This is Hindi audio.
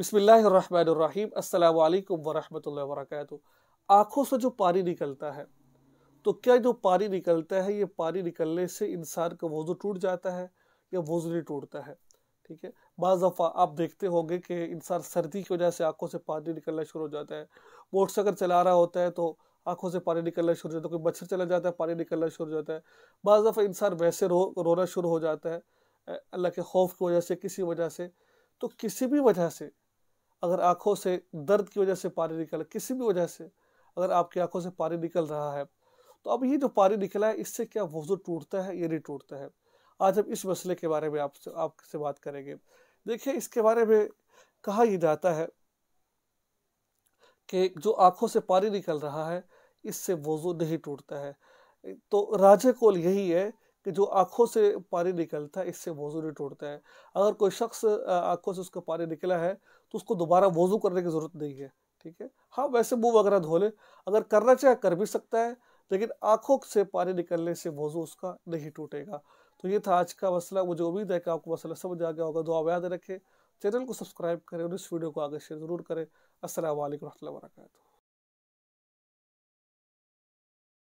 बसमीम अल्लाम वरहमल वर्क आँखों से जो पानी निकलता है तो क्या जो पानी निकलता है ये पानी निकलने से इंसान का वज़ू टूट जाता है या वज़ू नहीं टूटता है ठीक है बज़ दफ़ा आप देखते होंगे कि इंसान सर्दी की वजह से आँखों से पानी निकलना शुरू हो जाता है मोटरसाइकिल चला रहा होता है तो आँखों से पानी निकलना शुरू हो जाता है कोई मच्छर चला जाता है पानी निकलना शुरू हो जाता है बज़ दफ़ा इंसान वैसे रो रोना शुरू हो जाता है अल्लाह के खौफ की वजह से किसी वजह से तो किसी भी वजह से अगर आँखों से दर्द की वजह से पानी निकल किसी भी वजह से अगर आपकी आँखों से पानी निकल रहा है तो अब ये जो पानी निकला है इससे क्या वजू टूटता है ये नहीं टूटता है आज हम इस मसले के बारे में आपसे आपसे बात करेंगे देखिए इसके बारे में कहा ही जाता है कि जो आँखों से पानी निकल रहा है इससे वजू नहीं टूटता है तो राजे कोल यही है कि जो आँखों से पानी निकलता है इससे वजू नहीं टूटता है अगर कोई शख्स आँखों से उसका पानी निकला है तो उसको दोबारा वज़ू करने की ज़रूरत नहीं है ठीक है हाँ वैसे मुँह वगैरह धो ले अगर करना चाहे कर भी सकता है लेकिन आँखों से पानी निकलने से वज़ू उसका नहीं टूटेगा तो ये था आज का मसला मुझे उम्मीद है कि आपको मसला समझ आ गया होगा दुआ याद रखें चैनल को सब्सक्राइब करें और इस वीडियो को आगे शेयर ज़रूर करें असल वरहमल वर्का